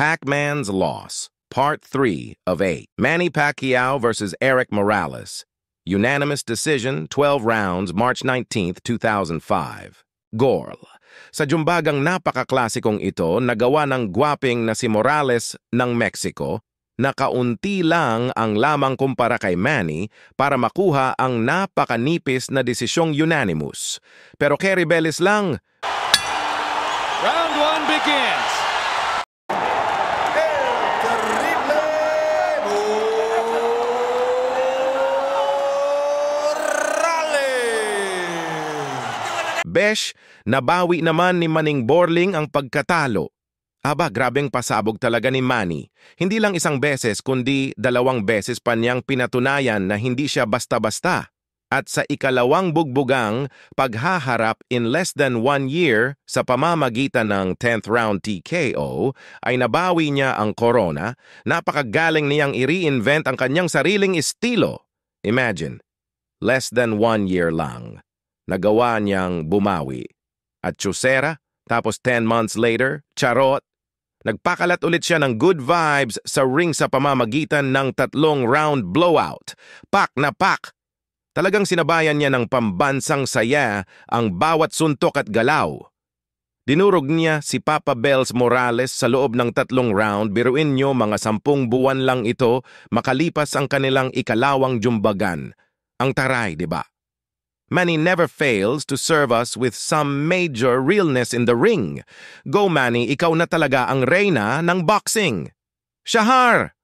Pac-Man's Loss, Part 3 of 8. Manny Pacquiao versus Eric Morales. Unanimous decision, 12 rounds, March 19, 2005. Gorl. Sa jumbagang napakaklasikong ito, nagawa ng gwaping na si Morales ng Mexico na kaunti lang ang lamang kumpara kay Manny para makuha ang napakanipis na desisyong unanimous. Pero Kerry Bellis lang... Round 1 begins! Besh, nabawi naman ni Maning Borling ang pagkatalo. Aba, grabeng pasabog talaga ni Manny. Hindi lang isang beses kundi dalawang beses pa niyang pinatunayan na hindi siya basta-basta. At sa ikalawang bugbugang paghaharap in less than one year sa pamamagitan ng 10th round TKO ay nabawi niya ang corona, napakagaling niyang i-reinvent ang kanyang sariling estilo. Imagine, less than one year lang nagawa niyang bumawi. At Chusera, tapos 10 months later, Charot, Nagpakalat ulit siya ng good vibes sa ring sa pamamagitan ng tatlong round blowout. Pak na pak! Talagang sinabayan niya ng pambansang saya ang bawat suntok at galaw. Dinurog niya si Papa Bells Morales sa loob ng tatlong round, biruin niyo mga sampung buwan lang ito makalipas ang kanilang ikalawang jumbagan. Ang taray, di ba? Manny never fails to serve us with some major realness in the ring. Go Manny, ikaw na talaga ang reyna ng boxing. Shahar!